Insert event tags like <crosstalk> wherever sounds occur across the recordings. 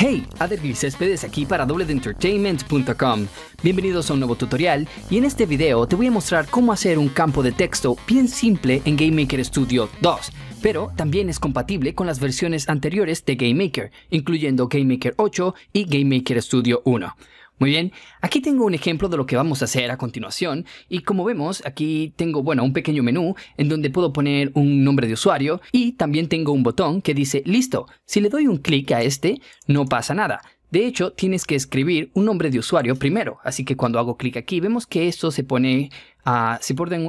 Hey, Adri Céspedes aquí para www.entertainment.com Bienvenidos a un nuevo tutorial y en este video te voy a mostrar cómo hacer un campo de texto bien simple en GameMaker Studio 2, pero también es compatible con las versiones anteriores de GameMaker, incluyendo GameMaker 8 y GameMaker Studio 1. Muy bien, aquí tengo un ejemplo de lo que vamos a hacer a continuación y como vemos aquí tengo, bueno, un pequeño menú en donde puedo poner un nombre de usuario y también tengo un botón que dice listo. Si le doy un clic a este no pasa nada, de hecho, tienes que escribir un nombre de usuario primero, así que cuando hago clic aquí vemos que esto ah, se pone,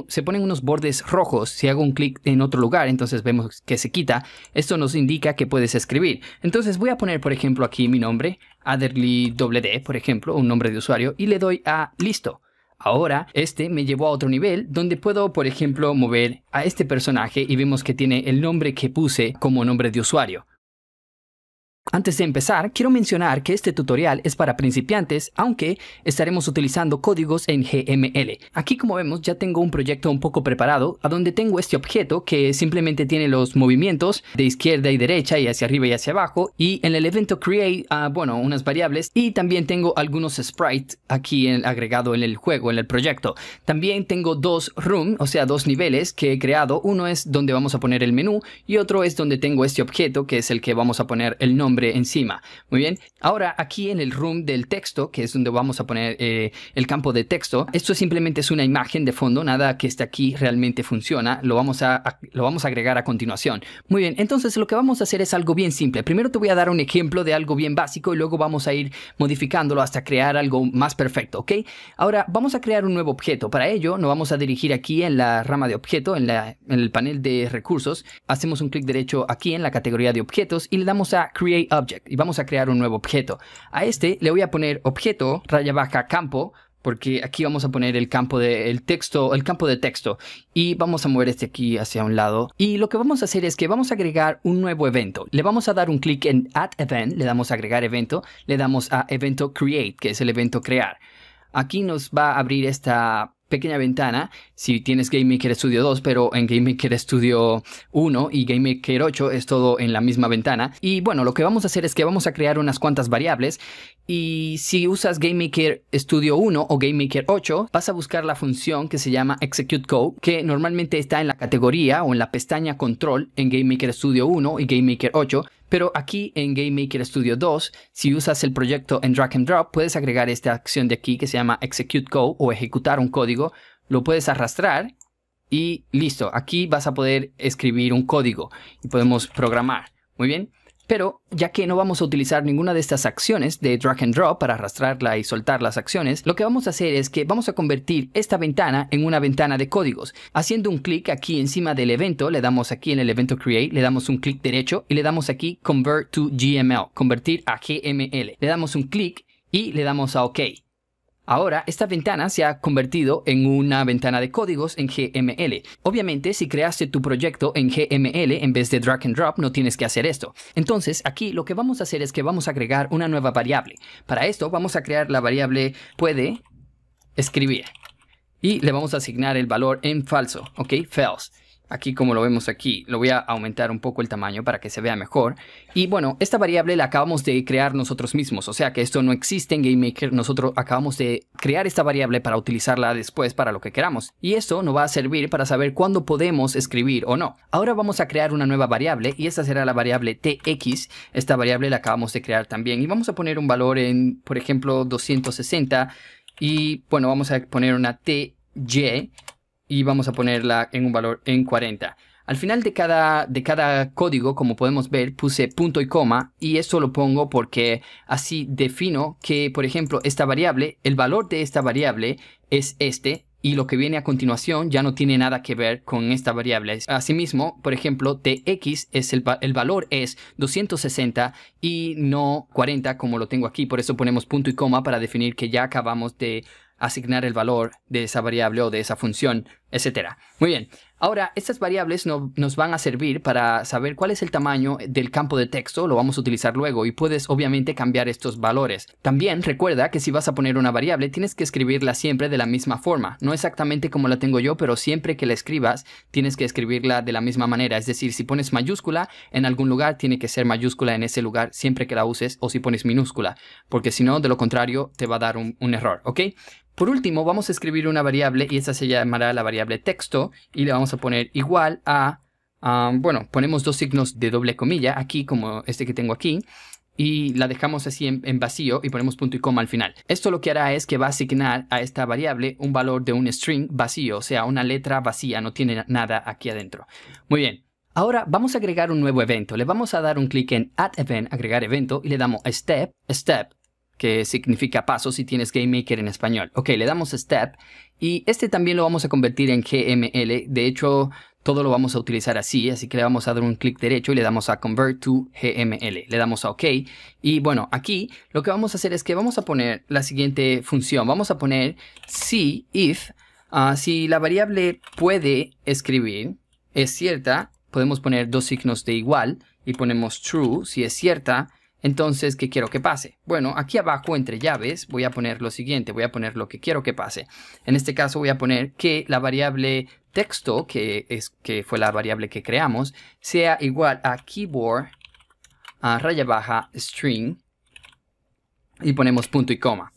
se, ponen, unos bordes rojos. Si hago un clic en otro lugar, entonces vemos que se quita. Esto nos indica que puedes escribir. Entonces voy a poner, por ejemplo, aquí mi nombre, Aderly por ejemplo, un nombre de usuario, y le doy a listo. Ahora, este me llevó a otro nivel donde puedo, por ejemplo, mover a este personaje y vemos que tiene el nombre que puse como nombre de usuario. Antes de empezar, quiero mencionar que este tutorial es para principiantes, aunque estaremos utilizando códigos en GML. Aquí como vemos ya tengo un proyecto un poco preparado, a donde tengo este objeto que simplemente tiene los movimientos de izquierda y derecha y hacia arriba y hacia abajo, y en el evento create, ah, bueno, unas variables, y también tengo algunos sprites aquí agregados agregado en el juego, en el proyecto. También tengo dos room, o sea, dos niveles que he creado, uno es donde vamos a poner el menú, y otro es donde tengo este objeto que es el que vamos a poner el nombre encima. Muy bien. Ahora aquí en el room del texto, que es donde vamos a poner eh, el campo de texto, esto simplemente es una imagen de fondo, nada que esté aquí realmente funciona. Lo vamos a, lo vamos a agregar a continuación. Muy bien, entonces lo que vamos a hacer es algo bien simple. Primero te voy a dar un ejemplo de algo bien básico y luego vamos a ir modificándolo hasta crear algo más perfecto, ¿ok? Ahora vamos a crear un nuevo objeto. Para ello nos vamos a dirigir aquí en la rama de objeto, en, en el panel de recursos. Hacemos un clic derecho aquí en la categoría de objetos y le damos a Create Object y vamos a crear un nuevo objeto. A este le voy a poner objeto, raya baja, campo, porque aquí vamos a poner el campo de el texto, el campo de texto y vamos a mover este aquí hacia un lado y lo que vamos a hacer es que vamos a agregar un nuevo evento. Le vamos a dar un clic en add event, le damos a agregar evento, le damos a evento create, que es el evento crear. Aquí nos va a abrir esta pequeña ventana si tienes GameMaker Studio 2, pero en GameMaker Studio 1 y GameMaker 8 es todo en la misma ventana. Y bueno, lo que vamos a hacer es que vamos a crear unas cuantas variables y si usas GameMaker Studio 1 o GameMaker 8, vas a buscar la función que se llama Execute Code, que normalmente está en la categoría o en la pestaña Control en GameMaker Studio 1 y GameMaker 8, pero aquí en GameMaker Studio 2, si usas el proyecto en drag and drop, puedes agregar esta acción de aquí que se llama execute code o ejecutar un código. Lo puedes arrastrar y listo. Aquí vas a poder escribir un código y podemos programar. Muy bien. Pero ya que no vamos a utilizar ninguna de estas acciones de drag and drop para arrastrarla y soltar las acciones, lo que vamos a hacer es que vamos a convertir esta ventana en una ventana de códigos. Haciendo un clic aquí encima del evento, le damos aquí en el evento create, le damos un clic derecho y le damos aquí convert to GML, convertir a GML. Le damos un clic y le damos a OK. Ahora, esta ventana se ha convertido en una ventana de códigos en GML. Obviamente, si creaste tu proyecto en GML en vez de drag and drop, no tienes que hacer esto. Entonces, aquí lo que vamos a hacer es que vamos a agregar una nueva variable. Para esto, vamos a crear la variable puede escribir y le vamos a asignar el valor en falso, ¿ok? False aquí como lo vemos aquí, lo voy a aumentar un poco el tamaño para que se vea mejor. Y bueno, esta variable la acabamos de crear nosotros mismos, o sea que esto no existe en GameMaker, nosotros acabamos de crear esta variable para utilizarla después para lo que queramos. Y esto nos va a servir para saber cuándo podemos escribir o no. Ahora vamos a crear una nueva variable y esta será la variable tx, esta variable la acabamos de crear también y vamos a poner un valor en, por ejemplo, 260 y bueno, vamos a poner una ty y vamos a ponerla en un valor en 40. Al final de cada, de cada código, como podemos ver, puse punto y coma y eso lo pongo porque así defino que, por ejemplo, esta variable, el valor de esta variable es este y lo que viene a continuación ya no tiene nada que ver con esta variable. Asimismo, por ejemplo, tx, x es el, el, valor es 260 y no 40 como lo tengo aquí. Por eso ponemos punto y coma para definir que ya acabamos de asignar el valor de esa variable o de esa función, etcétera Muy bien, ahora estas variables no, nos van a servir para saber cuál es el tamaño del campo de texto, lo vamos a utilizar luego y puedes obviamente cambiar estos valores. También recuerda que si vas a poner una variable tienes que escribirla siempre de la misma forma, no exactamente como la tengo yo, pero siempre que la escribas tienes que escribirla de la misma manera, es decir, si pones mayúscula en algún lugar tiene que ser mayúscula en ese lugar siempre que la uses o si pones minúscula, porque si no, de lo contrario te va a dar un, un error, ¿ok? Por último, vamos a escribir una variable y esta se llamará la variable texto y le vamos a poner igual a, um, bueno, ponemos dos signos de doble comilla aquí como este que tengo aquí y la dejamos así en, vacío y ponemos punto y coma al final. Esto lo que hará es que va a asignar a esta variable un valor de un string vacío, o sea, una letra vacía, no tiene nada aquí adentro. Muy bien. Ahora vamos a agregar un nuevo evento. Le vamos a dar un clic en Add Event, agregar evento, y le damos a Step, Step que significa paso si tienes GameMaker en español. Ok, le damos Step y este también lo vamos a convertir en GML. De hecho, todo lo vamos a utilizar así, así que le vamos a dar un clic derecho y le damos a Convert to GML. Le damos a OK. Y bueno, aquí lo que vamos a hacer es que vamos a poner la siguiente función. Vamos a poner si if, ah, si la variable puede escribir, es cierta, podemos poner dos signos de igual y ponemos true, si es cierta, entonces, ¿qué quiero que pase? Bueno, aquí abajo entre llaves voy a poner lo siguiente, voy a poner lo que quiero que pase. En este caso voy a poner que la variable texto, que, es, que fue la variable que creamos, sea igual a keyboard a raya baja string y ponemos punto y coma.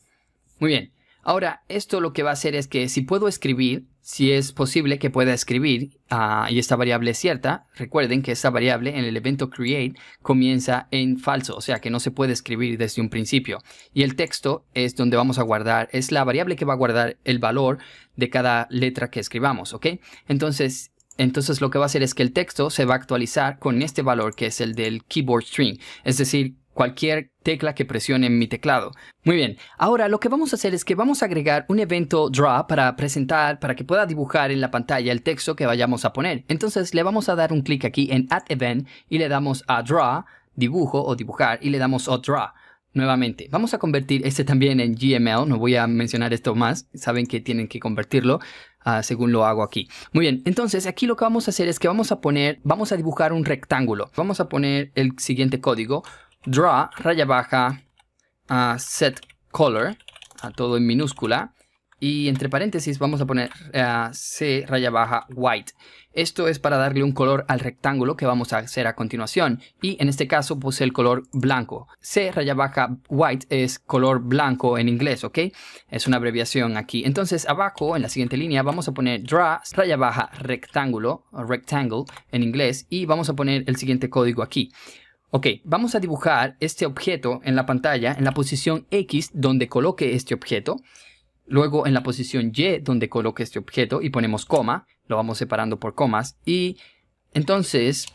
Muy bien, ahora esto lo que va a hacer es que si puedo escribir si es posible que pueda escribir ah, y esta variable es cierta, recuerden que esta variable en el evento create comienza en falso, o sea que no se puede escribir desde un principio. Y el texto es donde vamos a guardar, es la variable que va a guardar el valor de cada letra que escribamos, ¿ok? Entonces, entonces lo que va a hacer es que el texto se va a actualizar con este valor que es el del keyboard string, es decir, cualquier tecla que presione en mi teclado. Muy bien, ahora lo que vamos a hacer es que vamos a agregar un evento draw para presentar, para que pueda dibujar en la pantalla el texto que vayamos a poner. Entonces le vamos a dar un clic aquí en add event y le damos a draw, dibujo o dibujar y le damos a draw. Nuevamente, vamos a convertir este también en GML, no voy a mencionar esto más, saben que tienen que convertirlo ah, según lo hago aquí. Muy bien, entonces aquí lo que vamos a hacer es que vamos a poner, vamos a dibujar un rectángulo. Vamos a poner el siguiente código, draw, raya baja, set color, a todo en minúscula, y entre paréntesis vamos a poner eh, C raya baja white. Esto es para darle un color al rectángulo que vamos a hacer a continuación. Y en este caso puse el color blanco. C raya baja white es color blanco en inglés, ¿ok? Es una abreviación aquí. Entonces abajo en la siguiente línea vamos a poner draw raya baja rectángulo, rectangle en inglés. Y vamos a poner el siguiente código aquí. Ok, vamos a dibujar este objeto en la pantalla en la posición X donde coloque este objeto, luego en la posición Y donde coloque este objeto y ponemos coma, lo vamos separando por comas y entonces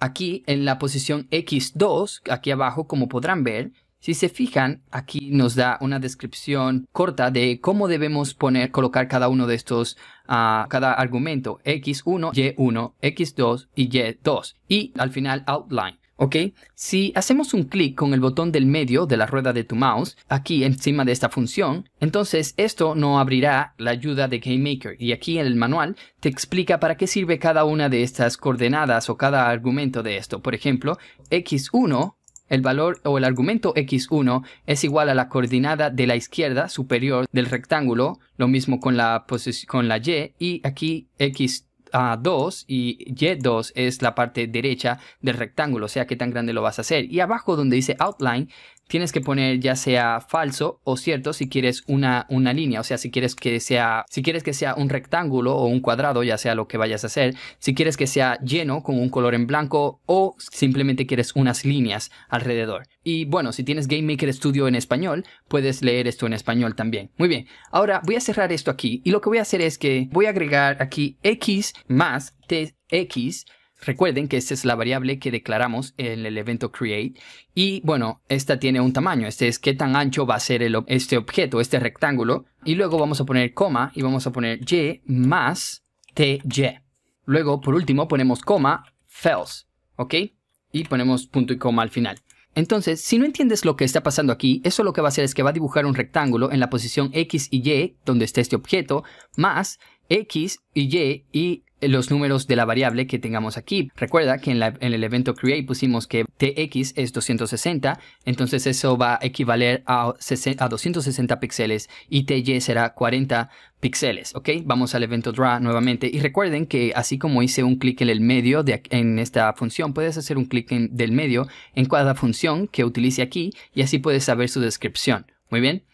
aquí en la posición X2, aquí abajo como podrán ver, si se fijan, aquí nos da una descripción corta de cómo debemos poner, colocar cada uno de estos, a ah, cada argumento, X1, Y1, X2 y Y2. Y al final, outline. ¿Ok? Si hacemos un clic con el botón del medio de la rueda de tu mouse, aquí encima de esta función, entonces esto no abrirá la ayuda de GameMaker y aquí en el manual te explica para qué sirve cada una de estas coordenadas o cada argumento de esto. Por ejemplo, x1 el valor o el argumento x1 es igual a la coordenada de la izquierda superior del rectángulo, lo mismo con la, con la y, y aquí x 2 a 2 y Y2 es la parte derecha del rectángulo, o sea, qué tan grande lo vas a hacer. Y abajo donde dice outline, tienes que poner ya sea falso o cierto si quieres una, una línea, o sea, si quieres que sea si quieres que sea un rectángulo o un cuadrado, ya sea lo que vayas a hacer, si quieres que sea lleno con un color en blanco o simplemente quieres unas líneas alrededor. Y bueno, si tienes Game Maker Studio en español, puedes leer esto en español también. Muy bien. Ahora voy a cerrar esto aquí y lo que voy a hacer es que voy a agregar aquí X más tx. Recuerden que esta es la variable que declaramos en el evento create y bueno, esta tiene un tamaño, este es qué tan ancho va a ser este objeto, este rectángulo y luego vamos a poner coma y vamos a poner y más ty. Luego por último ponemos coma false, ¿ok? Y ponemos punto y coma al final. Entonces, si no entiendes lo que está pasando aquí, eso lo que va a hacer es que va a dibujar un rectángulo en la posición X y Y, donde está este objeto, más X y Y y los números de la variable que tengamos aquí. Recuerda que en, el evento create pusimos que tx es 260, entonces eso va a equivaler a, 260 píxeles y ty será 40 píxeles, ¿ok? Vamos al evento draw nuevamente y recuerden que así como hice un clic en el medio de, en esta función, puedes hacer un clic en del medio en cada función que utilice aquí y así puedes saber su descripción. Muy bien.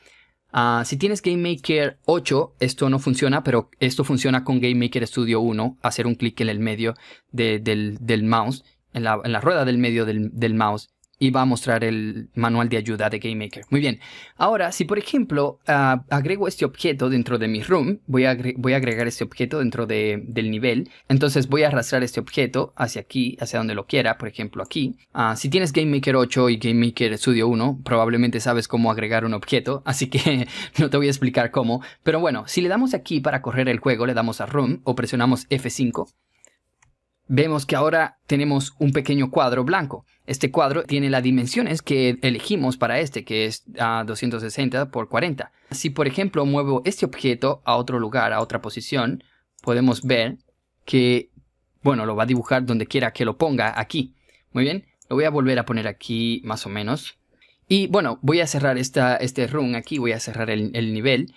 Ah, si tienes GameMaker 8, esto no funciona, pero esto funciona con Game Maker Studio 1, hacer un clic en el medio del, mouse, en la, rueda del medio del, del mouse y va a mostrar el manual de ayuda de GameMaker. Muy bien, ahora si por ejemplo ah, agrego este objeto dentro de mi room, voy a, voy a agregar este objeto dentro de, del nivel, entonces voy a arrastrar este objeto hacia aquí, hacia donde lo quiera, por ejemplo aquí. Ah, si tienes GameMaker 8 y GameMaker Studio 1, probablemente sabes cómo agregar un objeto, <laughs> así que no te voy a explicar cómo, pero bueno, si le damos aquí para correr el juego, le damos a room o presionamos F5, vemos que ahora tenemos un pequeño cuadro blanco. Este cuadro tiene las dimensiones que elegimos para este, que es a 260 x 40. Si por ejemplo muevo este objeto a otro lugar, a otra posición, podemos ver que, bueno, lo va a dibujar donde quiera que lo ponga aquí. Muy bien, lo voy a volver a poner aquí más o menos. Y bueno, voy a cerrar esta, este run aquí, voy a cerrar el nivel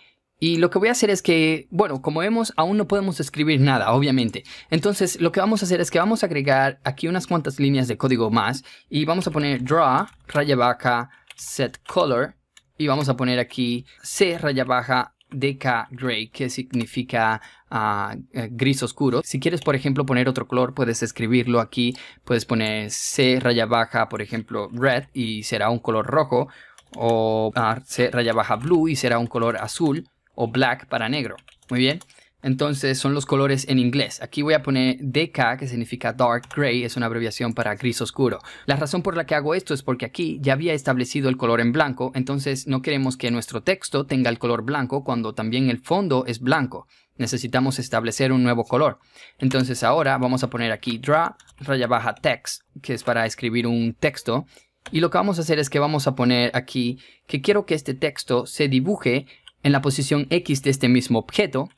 y lo que voy a hacer es que, bueno, como vemos, aún no podemos escribir nada, obviamente. Entonces, lo que vamos a hacer es que vamos a agregar aquí unas cuantas líneas de código más y vamos a poner draw, raya baja, set color y vamos a poner aquí c, raya baja, DK Gray, que significa ah, eh, gris oscuro. Si quieres, por ejemplo, poner otro color, puedes escribirlo aquí. Puedes poner C raya baja, por ejemplo, red y será un color rojo. O ah, C raya baja blue y será un color azul o black para negro. Muy bien. Entonces son los colores en inglés. Aquí voy a poner DK, que significa Dark Gray, es una abreviación para gris oscuro. La razón por la que hago esto es porque aquí ya había establecido el color en blanco, entonces no queremos que nuestro texto tenga el color blanco cuando también el fondo es blanco. Necesitamos establecer un nuevo color. Entonces ahora vamos a poner aquí draw, raya baja text, que es para escribir un texto. Y lo que vamos a hacer es que vamos a poner aquí que quiero que este texto se dibuje en la posición X de este mismo objeto,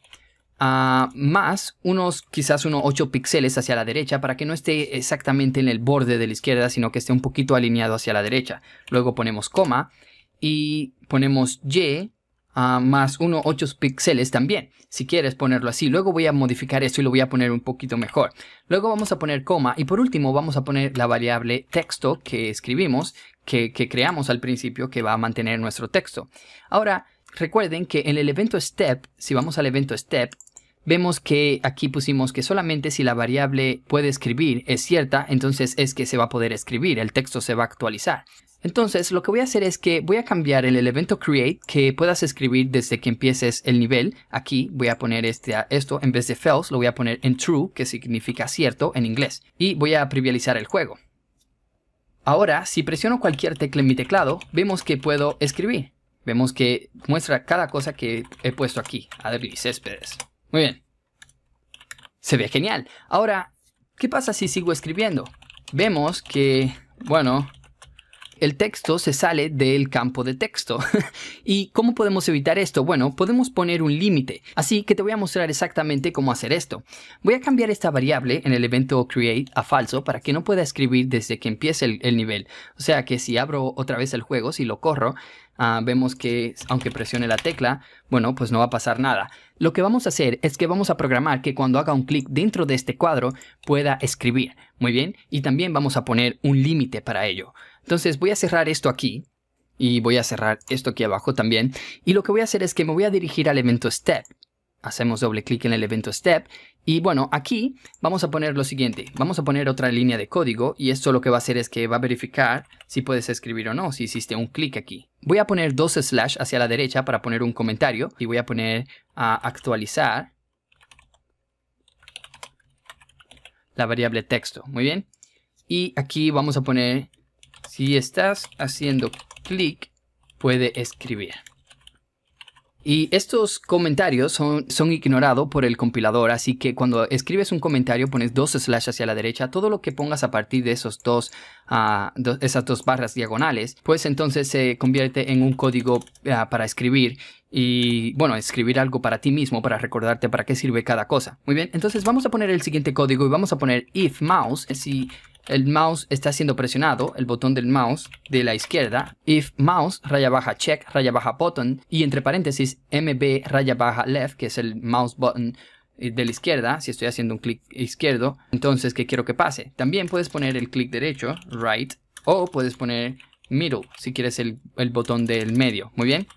más unos quizás unos 8 píxeles hacia la derecha para que no esté exactamente en el borde de la izquierda, sino que esté un poquito alineado hacia la derecha. Luego ponemos coma y ponemos Y más 18 píxeles también, si quieres ponerlo así. Luego voy a modificar esto y lo voy a poner un poquito mejor. Luego vamos a poner coma y por último vamos a poner la variable texto que escribimos, que creamos al principio, que va a mantener nuestro texto. Ahora, recuerden que en el evento step, si vamos al evento step, vemos que aquí pusimos que solamente si la variable puede escribir es cierta, entonces es que se va a poder escribir, el texto se va a actualizar. Entonces lo que voy a hacer es que voy a cambiar el evento create que puedas escribir desde que empieces el nivel. Aquí voy a poner este, esto en vez de false, lo voy a poner en true, que significa cierto en inglés. Y voy a trivializar el juego. Ahora, si presiono cualquier tecla en mi teclado, vemos que puedo escribir. Vemos que muestra cada cosa que he puesto aquí. Adri Céspedes. Muy bien. Se ve genial. Ahora, ¿qué pasa si sigo escribiendo? Vemos que, bueno, el texto se sale del campo de texto. <laughs> ¿Y cómo podemos evitar esto? Bueno, podemos poner un límite. Así que te voy a mostrar exactamente cómo hacer esto. Voy a cambiar esta variable en el evento create a falso para que no pueda escribir desde que empiece el, el nivel. O sea que si abro otra vez el juego, si lo corro, Ah, vemos que aunque presione la tecla, bueno, pues no va a pasar nada. Lo que vamos a hacer es que vamos a programar que cuando haga un clic dentro de este cuadro pueda escribir. Muy bien, y también vamos a poner un límite para ello. Entonces voy a cerrar esto aquí y voy a cerrar esto aquí abajo también. Y lo que voy a hacer es que me voy a dirigir al evento Step. Hacemos doble clic en el evento Step y bueno, aquí vamos a poner lo siguiente. Vamos a poner otra línea de código y esto lo que va a hacer es que va a verificar si puedes escribir o no, si hiciste un clic aquí. Voy a poner dos slash hacia la derecha para poner un comentario y voy a poner a actualizar la variable texto. Muy bien. Y aquí vamos a poner si estás haciendo clic puede escribir. Y estos comentarios son, ignorados por el compilador, así que cuando escribes un comentario pones dos slash hacia la derecha, todo lo que pongas a partir de esos dos, ah, esas dos barras diagonales, pues entonces se convierte en un código ah, para escribir y bueno, escribir algo para ti mismo, para recordarte para qué sirve cada cosa. Muy bien, entonces vamos a poner el siguiente código y vamos a poner if mouse, si el mouse está siendo presionado, el botón del mouse de la izquierda, if mouse raya baja check raya baja button y entre paréntesis mb raya baja left, que es el mouse button eh, de la izquierda, si estoy haciendo un clic izquierdo, entonces ¿qué quiero que pase? También puedes poner el clic derecho, right, o puedes poner middle, si quieres el, botón del medio, ¿muy bien?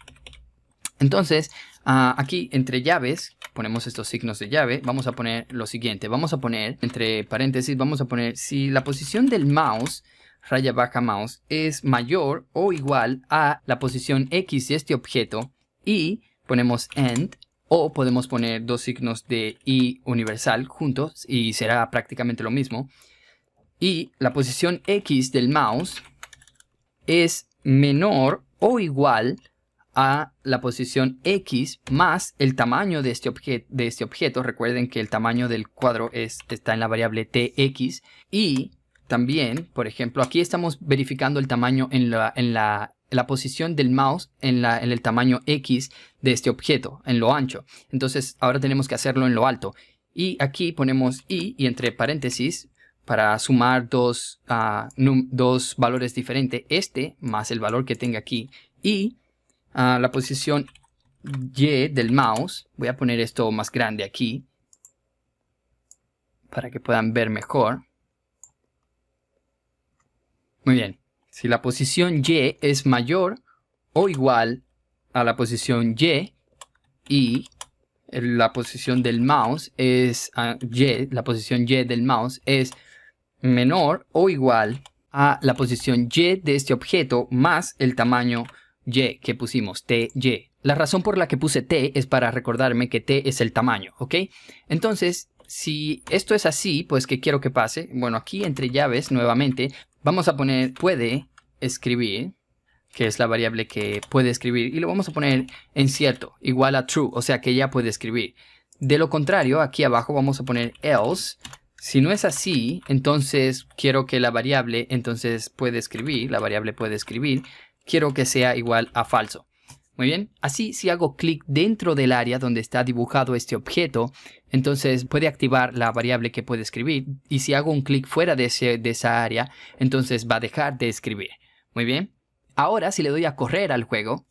Entonces, ah, aquí entre llaves, ponemos estos signos de llave, vamos a poner lo siguiente. Vamos a poner, entre paréntesis, vamos a poner si la posición del mouse raya baja mouse es mayor o igual a la posición X de este objeto y ponemos end o podemos poner dos signos de Y universal juntos y será prácticamente lo mismo. Y la posición X del mouse es menor o igual a, a la posición X más el tamaño de este, objeto, de este objeto. Recuerden que el tamaño del cuadro está en la variable TX y también, por ejemplo, aquí estamos verificando el tamaño en la, en la, posición del mouse en, la, en el tamaño X de este objeto, en lo ancho. Entonces ahora tenemos que hacerlo en lo alto. Y aquí ponemos Y y entre paréntesis para sumar dos, ah, dos valores diferentes, este más el valor que tenga aquí. Y a la posición Y del mouse. Voy a poner esto más grande aquí para que puedan ver mejor. Muy bien. Si la posición Y es mayor o igual a la posición Y y la posición del mouse es ah, Y, la posición Y del mouse es menor o igual a la posición Y de este objeto más el tamaño y que pusimos, y La razón por la que puse T es para recordarme que T es el tamaño, ¿ok? Entonces, si esto es así, pues que quiero que pase? Bueno, aquí entre llaves, nuevamente, vamos a poner puede escribir, que es la variable que puede escribir, y lo vamos a poner en cierto, igual a true, o sea que ya puede escribir. De lo contrario, aquí abajo vamos a poner else. Si no es así, entonces quiero que la variable, entonces puede escribir, la variable puede escribir, quiero que sea igual a falso. Muy bien, así si hago clic dentro del área donde está dibujado este objeto, entonces puede activar la variable que puede escribir y si hago un clic fuera de, ese, de esa área, entonces va a dejar de escribir. Muy bien, ahora si le doy a correr al juego,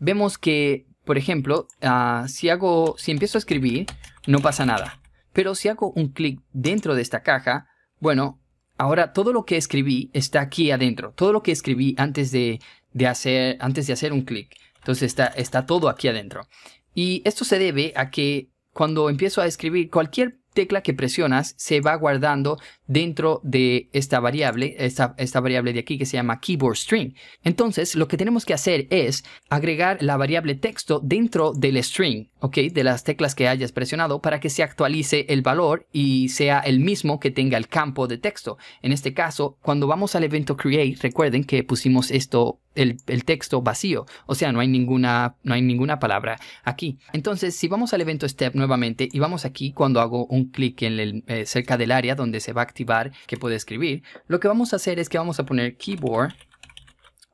vemos que, por ejemplo, ah, si, hago, si empiezo a escribir, no pasa nada. Pero si hago un clic dentro de esta caja, bueno, Ahora, todo lo que escribí está aquí adentro. Todo lo que escribí antes de, hacer, antes de hacer un clic. Entonces está, está todo aquí adentro. Y esto se debe a que cuando empiezo a escribir cualquier tecla que presionas se va guardando dentro de esta variable, esta, esta, variable de aquí que se llama keyboard string. Entonces, lo que tenemos que hacer es agregar la variable texto dentro del string, ¿ok? De las teclas que hayas presionado para que se actualice el valor y sea el mismo que tenga el campo de texto. En este caso, cuando vamos al evento create, recuerden que pusimos esto el, texto vacío, o sea, no hay, ninguna, no hay ninguna palabra aquí. Entonces, si vamos al evento step nuevamente y vamos aquí cuando hago un clic en el, eh, cerca del área donde se va a activar que puede escribir, lo que vamos a hacer es que vamos a poner keyboard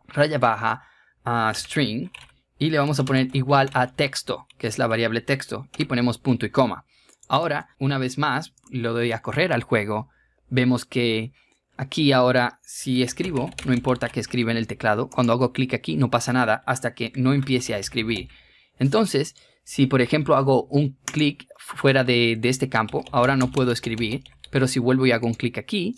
raya baja string y le vamos a poner igual a texto, que es la variable texto, y ponemos punto y coma. Ahora, una vez más, lo doy a correr al juego, vemos que Aquí ahora, si escribo, no importa que escriba en el teclado, cuando hago clic aquí no pasa nada hasta que no empiece a escribir. Entonces, si por ejemplo hago un clic fuera de, de este campo, ahora no puedo escribir, pero si vuelvo y hago un clic aquí,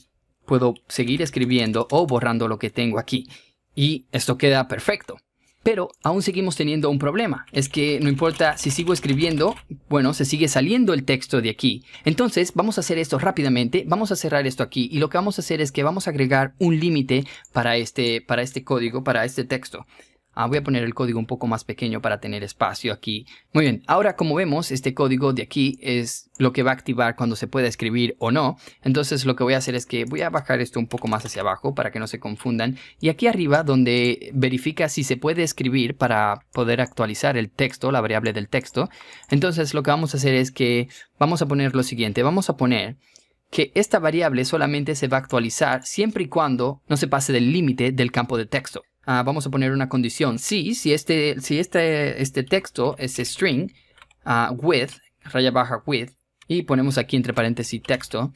puedo seguir escribiendo o borrando lo que tengo aquí. Y esto queda perfecto. Pero aún seguimos teniendo un problema. Es que no importa si sigo escribiendo, bueno, se sigue saliendo el texto de aquí. Entonces vamos a hacer esto rápidamente. Vamos a cerrar esto aquí y lo que vamos a hacer es que vamos a agregar un límite para este, para este código, para este texto. Ah, voy a poner el código un poco más pequeño para tener espacio aquí. Muy bien, ahora como vemos, este código de aquí es lo que va a activar cuando se pueda escribir o no. Entonces lo que voy a hacer es que voy a bajar esto un poco más hacia abajo para que no se confundan. Y aquí arriba donde verifica si se puede escribir para poder actualizar el texto, la variable del texto. Entonces lo que vamos a hacer es que vamos a poner lo siguiente. Vamos a poner que esta variable solamente se va a actualizar siempre y cuando no se pase del límite del campo de texto. Ah, vamos a poner una condición. Sí, si este, si este, este texto, es string, ah, width, raya baja with, y ponemos aquí entre paréntesis texto,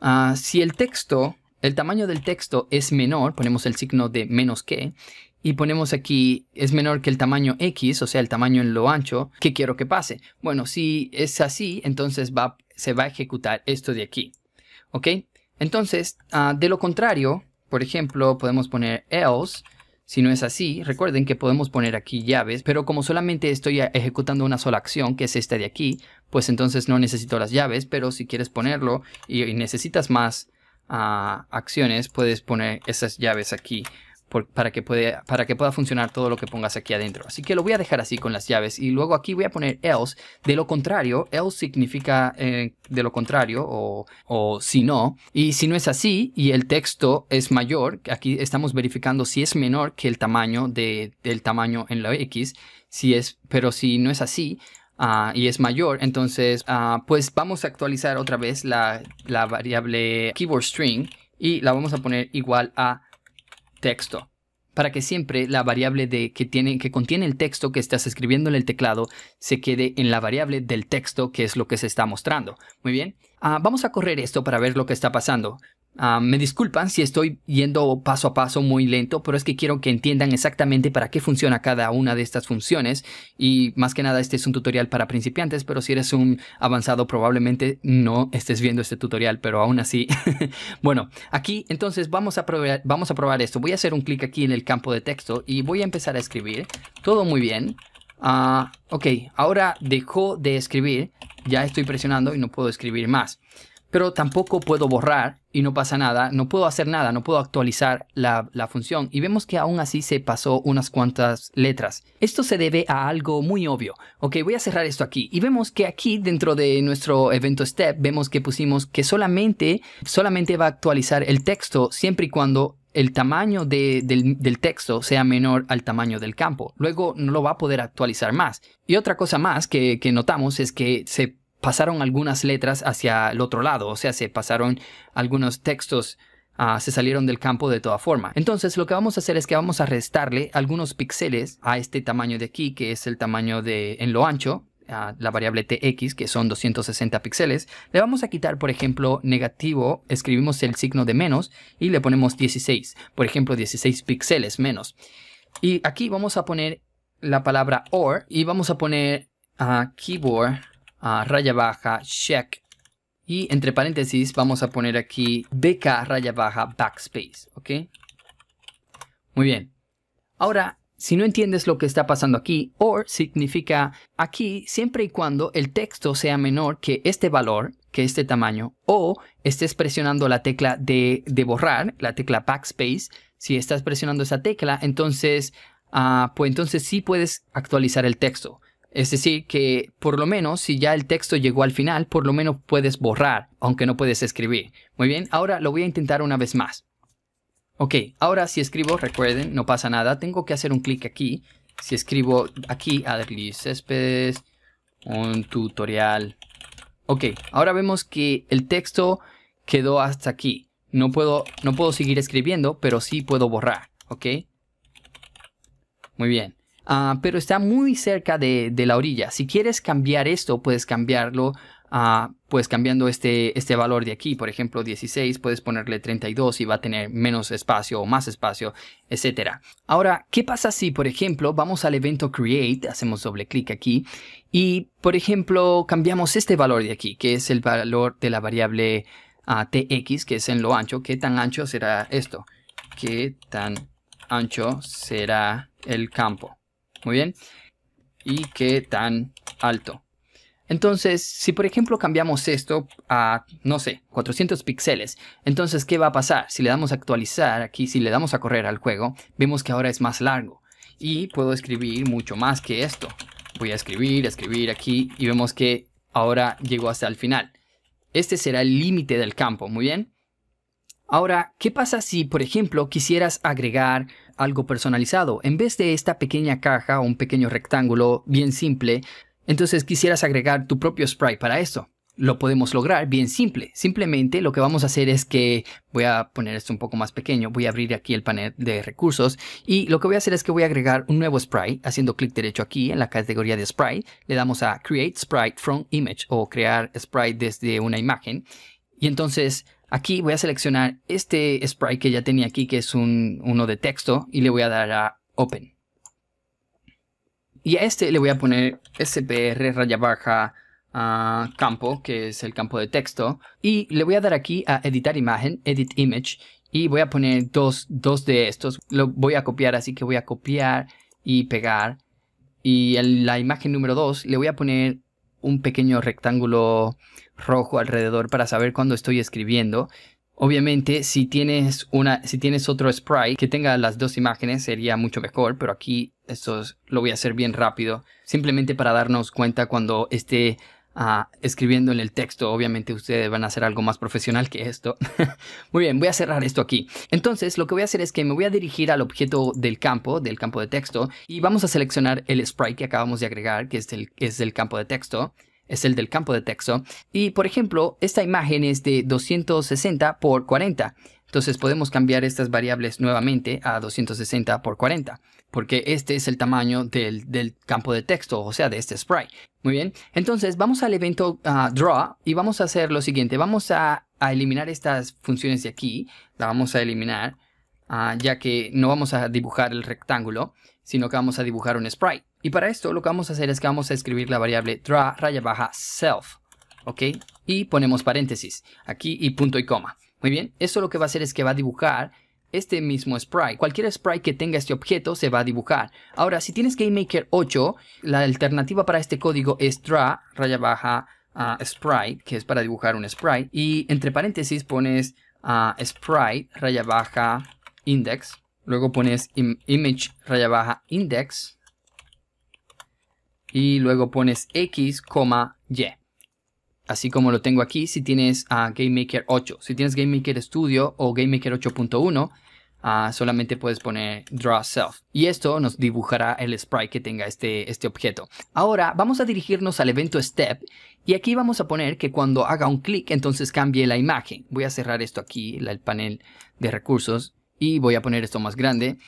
ah, si el texto, el tamaño del texto es menor, ponemos el signo de menos que, y ponemos aquí es menor que el tamaño X, o sea, el tamaño en lo ancho, que quiero que pase? Bueno, si es así, entonces va, se va a ejecutar esto de aquí. ¿Ok? Entonces, de lo contrario, por ejemplo, podemos poner else. Si no es así, recuerden que podemos poner aquí llaves, pero como solamente estoy ejecutando una sola acción, que es esta de aquí, pues entonces no necesito las llaves, pero si quieres ponerlo y necesitas más ah, acciones, puedes poner esas llaves aquí para, que pueda para que pueda funcionar todo lo que pongas aquí adentro. Así que lo voy a dejar así con las llaves y luego aquí voy a poner else. De lo contrario, else significa eh, de lo contrario o, si no. Y si no es así y el texto es mayor, aquí estamos verificando si es menor que el tamaño de, del tamaño en la X. Si es, pero si no es así, ah, y es mayor, entonces ah, pues vamos a actualizar otra vez la, la variable keyboard string y la vamos a poner igual a texto, para que siempre la variable de que, que contiene el texto que estás escribiendo en el teclado se quede en la variable del texto que es lo que se está mostrando. Muy bien, ah, vamos a correr esto para ver lo que está pasando. Ah, me disculpan si estoy yendo paso a paso muy lento, pero es que quiero que entiendan exactamente para qué funciona cada una de estas funciones y más que nada este es un tutorial para principiantes, pero si eres un avanzado probablemente no estés viendo este tutorial, pero aún así. <laughs> bueno, aquí entonces vamos a, probar, vamos a probar esto. Voy a hacer un clic aquí en el campo de texto y voy a empezar a escribir. Todo muy bien. Ah, ok, ahora dejó de escribir. Ya estoy presionando y no puedo escribir más. Pero tampoco puedo borrar y no pasa nada, no puedo hacer nada, no puedo actualizar la, función y vemos que aún así se pasó unas cuantas letras. Esto se debe a algo muy obvio. Ok, voy a cerrar esto aquí y vemos que aquí dentro de nuestro evento step vemos que pusimos que solamente, solamente va a actualizar el texto siempre y cuando el tamaño del, texto sea menor al tamaño del campo. Luego no lo va a poder actualizar más. Y otra cosa más que, que notamos es que se pasaron algunas letras hacia el otro lado, o sea, se pasaron algunos textos, ah, se salieron del campo de toda forma. Entonces lo que vamos a hacer es que vamos a restarle algunos píxeles a este tamaño de aquí, que es el tamaño de en lo ancho, la variable tx, que son 260 píxeles, le vamos a quitar, por ejemplo, negativo, escribimos el signo de menos y le ponemos 16, por ejemplo, 16 píxeles menos. Y aquí vamos a poner la palabra OR y vamos a poner a ah, keyboard raya baja, check. Y entre paréntesis vamos a poner aquí bk raya baja backspace, ¿ok? Muy bien. Ahora, si no entiendes lo que está pasando aquí, or significa aquí siempre y cuando el texto sea menor que este valor, que este tamaño, o estés presionando la tecla de, de borrar, la tecla backspace, si estás presionando esa tecla, entonces, ah, pues entonces sí puedes actualizar el texto. Es decir, que por lo menos si ya el texto llegó al final, por lo menos puedes borrar, aunque no puedes escribir. Muy bien, ahora lo voy a intentar una vez más. Ok, ahora si escribo, recuerden, no pasa nada. Tengo que hacer un clic aquí. Si escribo aquí, Adri Céspedes, un tutorial. Ok, ahora vemos que el texto quedó hasta aquí. No puedo, no puedo seguir escribiendo, pero sí puedo borrar, ¿ok? Muy bien. Ah, pero está muy cerca de, la orilla. Si quieres cambiar esto, puedes cambiarlo, ah, pues cambiando este, este, valor de aquí, por ejemplo 16, puedes ponerle 32 y va a tener menos espacio o más espacio, etc. Ahora, ¿qué pasa si, por ejemplo, vamos al evento Create, hacemos doble clic aquí, y, por ejemplo, cambiamos este valor de aquí, que es el valor de la variable ah, tx, que es en lo ancho, ¿qué tan ancho será esto? ¿Qué tan ancho será el campo? Muy bien. Y qué tan alto. Entonces, si por ejemplo cambiamos esto a, no sé, 400 píxeles, entonces, ¿qué va a pasar? Si le damos a actualizar aquí, si le damos a correr al juego, vemos que ahora es más largo. Y puedo escribir mucho más que esto. Voy a escribir, a escribir aquí y vemos que ahora llegó hasta el final. Este será el límite del campo, ¿muy bien? Ahora, ¿qué pasa si, por ejemplo, quisieras agregar algo personalizado. En vez de esta pequeña caja o un pequeño rectángulo bien simple, entonces quisieras agregar tu propio sprite para esto. Lo podemos lograr bien simple. Simplemente lo que vamos a hacer es que voy a poner esto un poco más pequeño. Voy a abrir aquí el panel de recursos y lo que voy a hacer es que voy a agregar un nuevo sprite haciendo clic derecho aquí en la categoría de sprite. Le damos a create sprite from image o crear sprite desde una imagen. Y entonces Aquí voy a seleccionar este sprite que ya tenía aquí, que es uno de texto, y le voy a dar a Open. Y a este le voy a poner SPR raya baja ah, campo, que es el campo de texto, y le voy a dar aquí a editar imagen, edit image, y voy a poner dos, de estos, lo voy a copiar, así que voy a copiar y pegar, y en la imagen número 2 le voy a poner un pequeño rectángulo rojo alrededor para saber cuándo estoy escribiendo. Obviamente, si tienes, una, si tienes otro sprite que tenga las dos imágenes sería mucho mejor, pero aquí esto lo voy a hacer bien rápido, simplemente para darnos cuenta cuando esté Ah, escribiendo en el texto. Obviamente ustedes van a hacer algo más profesional que esto. <laughs> Muy bien, voy a cerrar esto aquí. Entonces lo que voy a hacer es que me voy a dirigir al objeto del campo, del campo de texto, y vamos a seleccionar el sprite que acabamos de agregar, que es del, es del campo de texto es el del campo de texto. Y por ejemplo, esta imagen es de 260 por 40. Entonces podemos cambiar estas variables nuevamente a 260 por 40 porque este es el tamaño del, campo de texto, o sea, de este sprite. Muy bien, entonces vamos al evento ah, draw y vamos a hacer lo siguiente. Vamos a, eliminar estas funciones de aquí, la vamos a eliminar, ah, ya que no vamos a dibujar el rectángulo, sino que vamos a dibujar un sprite. Y para esto lo que vamos a hacer es que vamos a escribir la variable draw raya baja self, ¿ok? Y ponemos paréntesis aquí y punto y coma. Muy bien, esto lo que va a hacer es que va a dibujar este mismo sprite. Cualquier sprite que tenga este objeto se va a dibujar. Ahora, si tienes GameMaker 8, la alternativa para este código es draw, raya baja, sprite, que es para dibujar un sprite. Y entre paréntesis pones sprite, raya baja, index. Luego pones image, raya baja, index. Y luego pones x, y así como lo tengo aquí si tienes GameMaker 8. Si tienes GameMaker Studio o GameMaker 8.1, Ah, solamente puedes poner draw self. Y esto nos dibujará el sprite que tenga este, este objeto. Ahora vamos a dirigirnos al evento step y aquí vamos a poner que cuando haga un clic entonces cambie la imagen. Voy a cerrar esto aquí, el panel de recursos y voy a poner esto más grande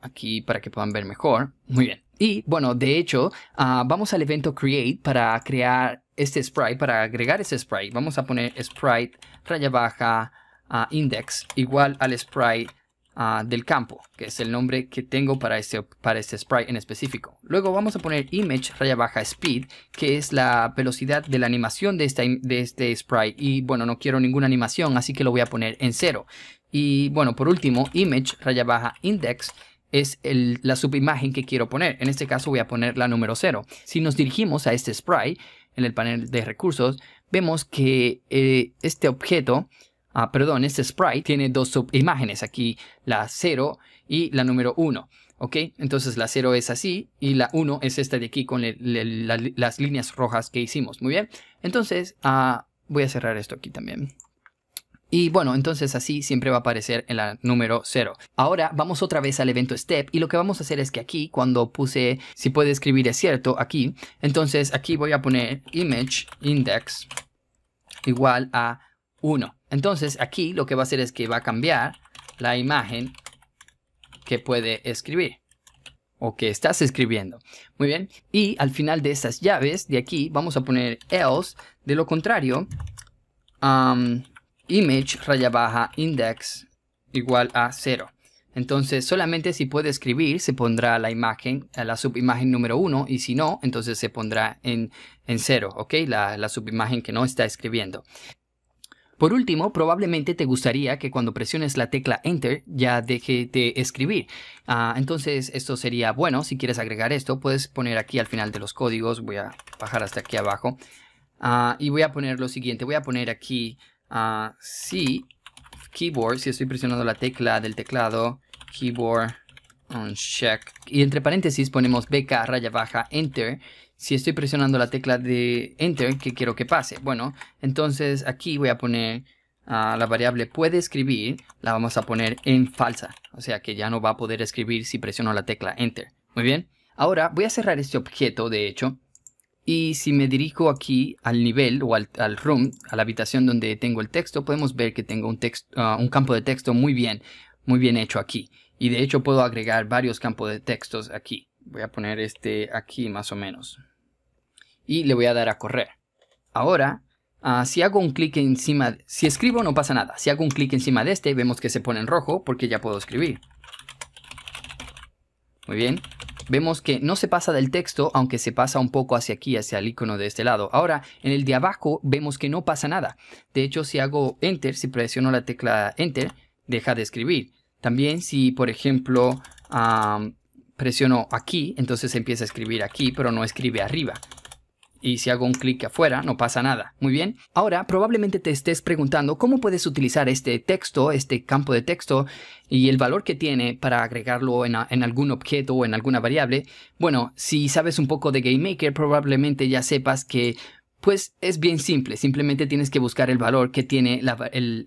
aquí para que puedan ver mejor. Muy bien. Y bueno, de hecho, ah, vamos al evento create para crear este sprite, para agregar ese sprite. Vamos a poner sprite raya baja ah, index igual al sprite Ah, del campo, que es el nombre que tengo para este, para este sprite en específico. Luego vamos a poner image raya baja speed, que es la velocidad de la animación de, de este sprite. Y bueno, no quiero ninguna animación, así que lo voy a poner en cero. Y bueno, por último, image raya baja index, es la subimagen que quiero poner. En este caso voy a poner la número 0. Si nos dirigimos a este sprite en el panel de recursos, vemos que eh, este objeto Ah, perdón, este sprite tiene dos subimágenes, aquí la 0 y la número 1. ¿Ok? Entonces la 0 es así y la 1 es esta de aquí con las líneas rojas que hicimos. Muy bien. Entonces ah, voy a cerrar esto aquí también. Y bueno, entonces así siempre va a aparecer en la número 0. Ahora vamos otra vez al evento step y lo que vamos a hacer es que aquí cuando puse si puede escribir es cierto aquí, entonces aquí voy a poner image index igual a 1. Entonces aquí lo que va a hacer es que va a cambiar la imagen que puede escribir o que estás escribiendo. Muy bien, y al final de estas llaves de aquí vamos a poner else, de lo contrario, um, image raya baja index igual a 0. Entonces solamente si puede escribir se pondrá la imagen, eh, la subimagen número 1 y si no, entonces se pondrá en, en 0, ¿ok? La, la subimagen que no está escribiendo. Por último, probablemente te gustaría que cuando presiones la tecla Enter ya deje de escribir. Ah, entonces esto sería bueno, si quieres agregar esto, puedes poner aquí al final de los códigos, voy a bajar hasta aquí abajo. Ah, y voy a poner lo siguiente, voy a poner aquí ah, si keyboard, si estoy presionando la tecla del teclado, keyboard on check. Y entre paréntesis ponemos beca, raya baja, enter si estoy presionando la tecla de Enter, ¿qué quiero que pase? Bueno, entonces aquí voy a poner a ah, la variable puede escribir, la vamos a poner en falsa. O sea que ya no va a poder escribir si presiono la tecla Enter. Muy bien. Ahora voy a cerrar este objeto, de hecho. Y si me dirijo aquí al nivel o al, room, a la habitación donde tengo el texto, podemos ver que tengo un, ah, un campo de texto muy bien, muy bien hecho aquí. Y de hecho puedo agregar varios campos de textos aquí. Voy a poner este aquí más o menos y le voy a dar a correr. Ahora, ah, si hago un clic encima, si escribo no pasa nada. Si hago un clic encima de este, vemos que se pone en rojo porque ya puedo escribir. Muy bien. Vemos que no se pasa del texto, aunque se pasa un poco hacia aquí, hacia el icono de este lado. Ahora, en el de abajo vemos que no pasa nada. De hecho, si hago Enter, si presiono la tecla Enter, deja de escribir. También si, por ejemplo, ah, presiono aquí, entonces empieza a escribir aquí, pero no escribe arriba y si hago un clic afuera no pasa nada. Muy bien. Ahora probablemente te estés preguntando cómo puedes utilizar este texto, este campo de texto y el valor que tiene para agregarlo en, algún objeto o en alguna variable. Bueno, si sabes un poco de GameMaker probablemente ya sepas que pues es bien simple, simplemente tienes que buscar el valor que tiene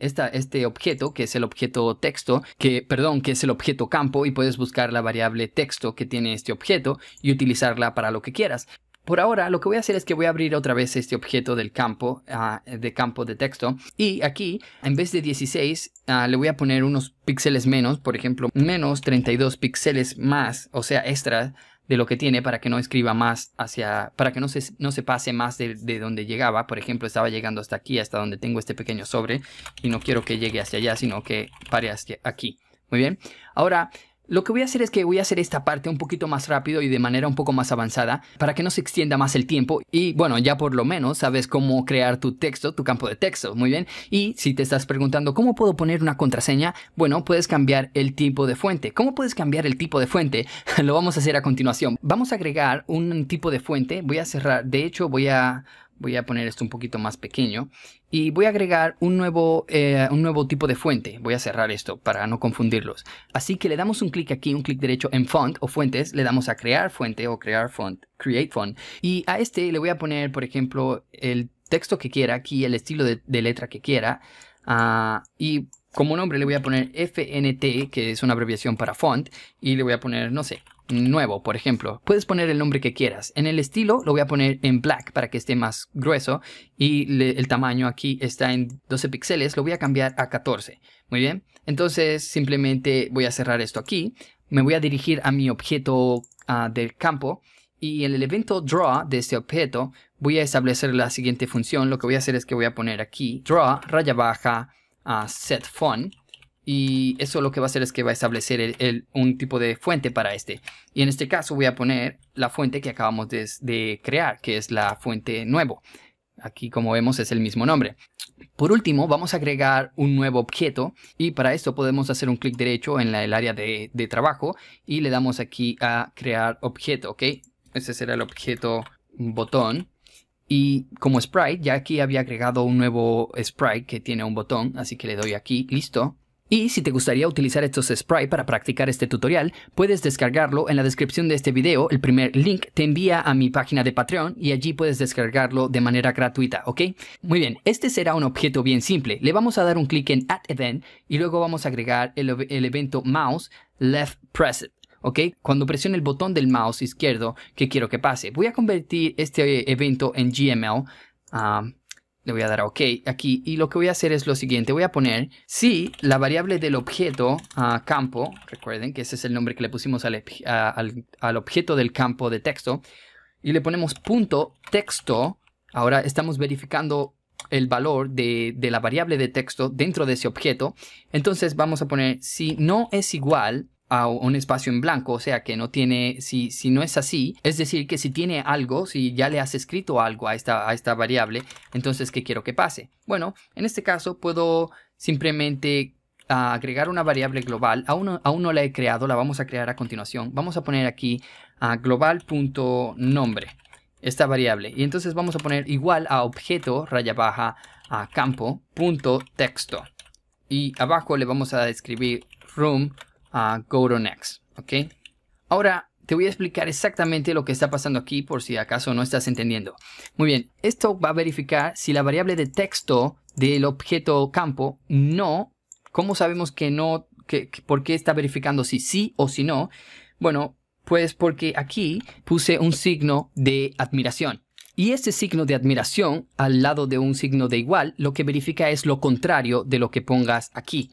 este objeto, que es el objeto texto, que, perdón, que es el objeto campo, y puedes buscar la variable texto que tiene este objeto y utilizarla para lo que quieras. Por ahora lo que voy a hacer es que voy a abrir otra vez este objeto del campo, ah, de campo de texto. Y aquí, en vez de 16, ah, le voy a poner unos píxeles menos, por ejemplo, menos 32 píxeles más, o sea, extra de lo que tiene para que no escriba más hacia, para que no se, no se pase más de, de, donde llegaba. Por ejemplo, estaba llegando hasta aquí, hasta donde tengo este pequeño sobre y no quiero que llegue hacia allá, sino que pare hacia aquí. Muy bien. Ahora, lo que voy a hacer es que voy a hacer esta parte un poquito más rápido y de manera un poco más avanzada para que no se extienda más el tiempo y bueno, ya por lo menos sabes cómo crear tu texto, tu campo de texto, muy bien. Y si te estás preguntando cómo puedo poner una contraseña, bueno, puedes cambiar el tipo de fuente. ¿Cómo puedes cambiar el tipo de fuente? <laughs> lo vamos a hacer a continuación. Vamos a agregar un tipo de fuente, voy a cerrar, de hecho voy a Voy a poner esto un poquito más pequeño. Y voy a agregar un nuevo, eh, un nuevo tipo de fuente. Voy a cerrar esto para no confundirlos. Así que le damos un clic aquí, un clic derecho en font o fuentes. Le damos a crear fuente o crear font, create font. Y a este le voy a poner, por ejemplo, el texto que quiera aquí, el estilo de, letra que quiera. Ah, y como nombre le voy a poner FNT, que es una abreviación para font. Y le voy a poner, no sé, nuevo, por ejemplo. Puedes poner el nombre que quieras. En el estilo lo voy a poner en black para que esté más grueso y el tamaño aquí está en 12 píxeles, lo voy a cambiar a 14. Muy bien, entonces simplemente voy a cerrar esto aquí. Me voy a dirigir a mi objeto ah, del campo y en el evento draw de este objeto voy a establecer la siguiente función. Lo que voy a hacer es que voy a poner aquí draw raya baja a ah, set font y eso lo que va a hacer es que va a establecer un tipo de fuente para este. Y en este caso voy a poner la fuente que acabamos de, crear, que es la fuente nuevo. Aquí como vemos es el mismo nombre. Por último vamos a agregar un nuevo objeto y para esto podemos hacer un clic derecho en el área de, de, trabajo y le damos aquí a crear objeto, ¿ok? Ese será el objeto botón. Y como sprite, ya aquí había agregado un nuevo sprite que tiene un botón, así que le doy aquí, listo y si te gustaría utilizar estos sprites para practicar este tutorial, puedes descargarlo en la descripción de este video. El primer link te envía a mi página de Patreon y allí puedes descargarlo de manera gratuita, ¿ok? Muy bien, este será un objeto bien simple. Le vamos a dar un clic en Add Event y luego vamos a agregar el, evento mouse left Pressed, ¿ok? Cuando presione el botón del mouse izquierdo, ¿qué quiero que pase? Voy a convertir este evento en GML. Um, le voy a dar a OK aquí y lo que voy a hacer es lo siguiente, voy a poner si la variable del objeto a campo, recuerden que ese es el nombre que le pusimos al, al, objeto del campo de texto, y le ponemos punto texto, ahora estamos verificando el valor de, de la variable de texto dentro de ese objeto, entonces vamos a poner si no es igual a un espacio en blanco, o sea que no tiene, si, si no es así, es decir que si tiene algo, si ya le has escrito algo a esta, a esta variable, entonces ¿qué quiero que pase? Bueno, en este caso puedo simplemente ah, agregar una variable global, aún no, aún no la he creado, la vamos a crear a continuación, vamos a poner aquí a ah, punto nombre esta variable, y entonces vamos a poner igual a objeto, raya baja, a campo, punto texto, y abajo le vamos a escribir room, a go to next, ¿ok? Ahora te voy a explicar exactamente lo que está pasando aquí por si acaso no estás entendiendo. Muy bien, esto va a verificar si la variable de texto del objeto campo no, ¿cómo sabemos que no, por qué está verificando si sí o si no? Bueno, pues porque aquí puse un signo de admiración. Y este signo de admiración al lado de un signo de igual, lo que verifica es lo contrario de lo que pongas aquí.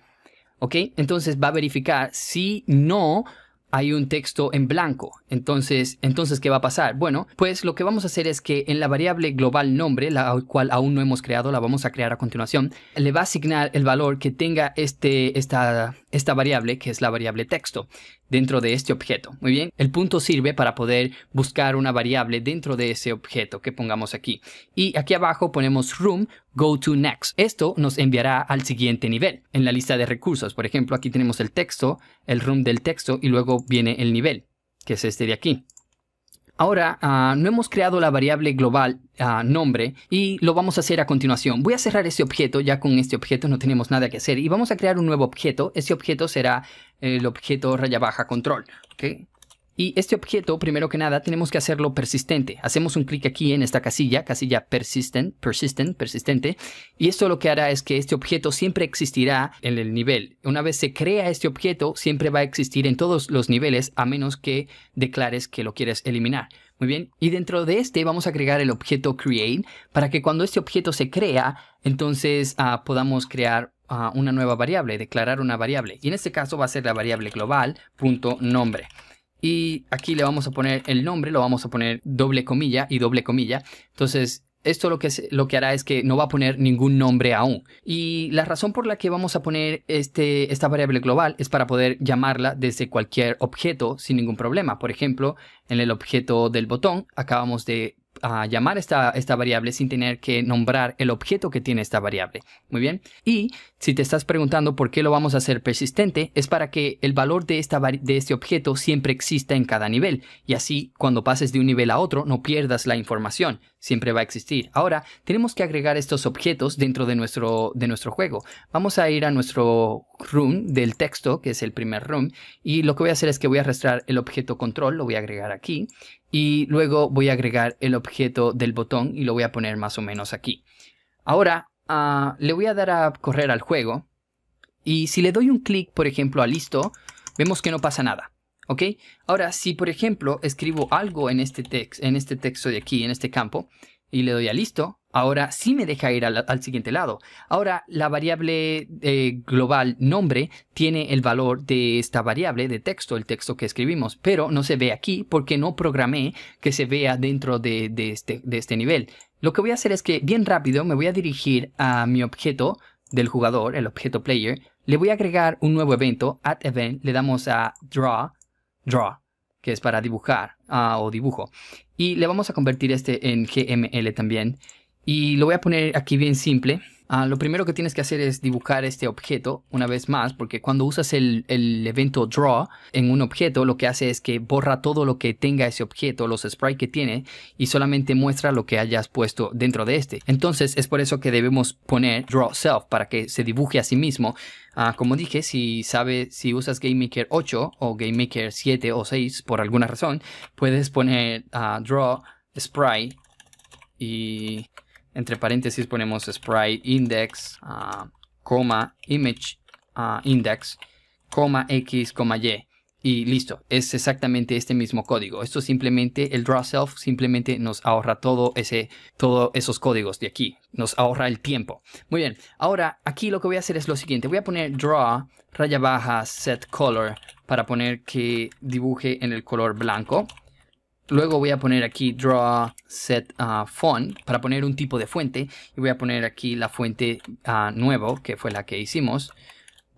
¿Ok? Entonces va a verificar si no hay un texto en blanco. Entonces, entonces, ¿qué va a pasar? Bueno, pues lo que vamos a hacer es que en la variable global nombre, la cual aún no hemos creado, la vamos a crear a continuación, le va a asignar el valor que tenga este, esta, esta variable, que es la variable texto, dentro de este objeto. Muy bien, el punto sirve para poder buscar una variable dentro de ese objeto que pongamos aquí. Y aquí abajo ponemos room, go to next. Esto nos enviará al siguiente nivel, en la lista de recursos. Por ejemplo, aquí tenemos el texto, el room del texto y luego viene el nivel, que es este de aquí. Ahora, ah, no hemos creado la variable global ah, nombre y lo vamos a hacer a continuación. Voy a cerrar este objeto, ya con este objeto no tenemos nada que hacer. Y vamos a crear un nuevo objeto. Ese objeto será el objeto raya baja control. Y este objeto, primero que nada, tenemos que hacerlo persistente. Hacemos un clic aquí en esta casilla, casilla persistent, persistent, persistente, y esto lo que hará es que este objeto siempre existirá en el nivel. Una vez se crea este objeto, siempre va a existir en todos los niveles, a menos que declares que lo quieres eliminar. Muy bien, y dentro de este vamos a agregar el objeto create para que cuando este objeto se crea, entonces ah, podamos crear ah, una nueva variable, declarar una variable. Y en este caso va a ser la variable global.nombre. Y aquí le vamos a poner el nombre, lo vamos a poner doble comilla y doble comilla. Entonces, esto lo que, lo que hará es que no va a poner ningún nombre aún. Y la razón por la que vamos a poner este, esta variable global es para poder llamarla desde cualquier objeto sin ningún problema. Por ejemplo, en el objeto del botón acabamos de a llamar esta, esta variable sin tener que nombrar el objeto que tiene esta variable. Muy bien. Y si te estás preguntando por qué lo vamos a hacer persistente, es para que el valor de, esta, de este objeto siempre exista en cada nivel. Y así, cuando pases de un nivel a otro, no pierdas la información, siempre va a existir. Ahora, tenemos que agregar estos objetos dentro de nuestro, de nuestro juego. Vamos a ir a nuestro room del texto, que es el primer room, y lo que voy a hacer es que voy a arrastrar el objeto control, lo voy a agregar aquí, y luego voy a agregar el objeto del botón y lo voy a poner más o menos aquí. Ahora, ah, le voy a dar a correr al juego, y si le doy un clic, por ejemplo, a listo, vemos que no pasa nada. ¿Ok? Ahora, si por ejemplo escribo algo en este, text, en este texto de aquí, en este campo, y le doy a listo, ahora sí me deja ir al, siguiente lado. Ahora, la variable eh, global nombre tiene el valor de esta variable de texto, el texto que escribimos, pero no se ve aquí porque no programé que se vea dentro de, este, de este nivel. Lo que voy a hacer es que bien rápido me voy a dirigir a mi objeto del jugador, el objeto player, le voy a agregar un nuevo evento, add event, le damos a draw, draw, que es para dibujar ah, o dibujo. Y le vamos a convertir este en GML también. Y lo voy a poner aquí bien simple. Ah, lo primero que tienes que hacer es dibujar este objeto una vez más, porque cuando usas el, evento draw en un objeto, lo que hace es que borra todo lo que tenga ese objeto, los sprites que tiene, y solamente muestra lo que hayas puesto dentro de este. Entonces es por eso que debemos poner draw self para que se dibuje a sí mismo. Ah, como dije, si sabes, si usas GameMaker 8 o GameMaker 7 o 6 por alguna razón, puedes poner ah, draw sprite y entre paréntesis ponemos sprite index, ah, coma image ah, index, coma x, coma y. Y listo, es exactamente este mismo código. Esto simplemente, el draw self simplemente nos ahorra todo ese, todos esos códigos de aquí. Nos ahorra el tiempo. Muy bien, ahora aquí lo que voy a hacer es lo siguiente. Voy a poner draw, raya baja, set color, para poner que dibuje en el color blanco. Luego voy a poner aquí draw set ah, font para poner un tipo de fuente y voy a poner aquí la fuente ah, nuevo que fue la que hicimos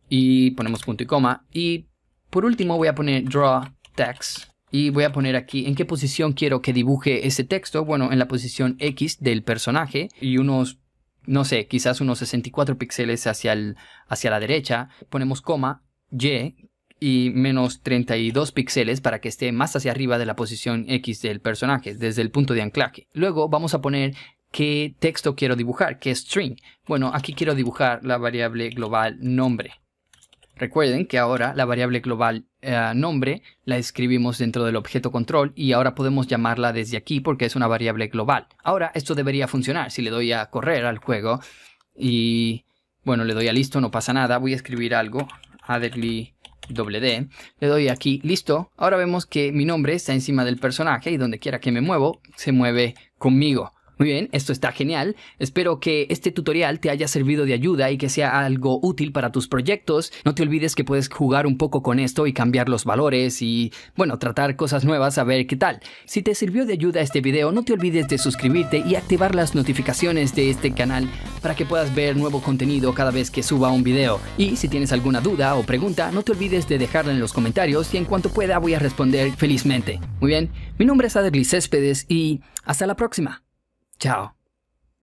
y ponemos punto y coma y por último voy a poner draw text y voy a poner aquí en qué posición quiero que dibuje ese texto. Bueno, en la posición X del personaje y unos no sé, quizás unos 64 píxeles hacia, hacia la derecha, ponemos coma, Y, y menos 32 píxeles para que esté más hacia arriba de la posición X del personaje, desde el punto de anclaje. Luego vamos a poner qué texto quiero dibujar, qué string. Bueno, aquí quiero dibujar la variable global nombre. Recuerden que ahora la variable global eh, nombre la escribimos dentro del objeto control y ahora podemos llamarla desde aquí porque es una variable global. Ahora esto debería funcionar si le doy a correr al juego y bueno, le doy a listo, no pasa nada. Voy a escribir algo, adderly Doble D, le doy aquí, listo. Ahora vemos que mi nombre está encima del personaje y donde quiera que me muevo, se mueve conmigo. Muy bien, esto está genial. Espero que este tutorial te haya servido de ayuda y que sea algo útil para tus proyectos. No te olvides que puedes jugar un poco con esto y cambiar los valores y, bueno, tratar cosas nuevas a ver qué tal. Si te sirvió de ayuda este video, no te olvides de suscribirte y activar las notificaciones de este canal para que puedas ver nuevo contenido cada vez que suba un video. Y si tienes alguna duda o pregunta, no te olvides de dejarla en los comentarios y en cuanto pueda voy a responder felizmente. Muy bien, mi nombre es Adri Céspedes y hasta la próxima. Chao.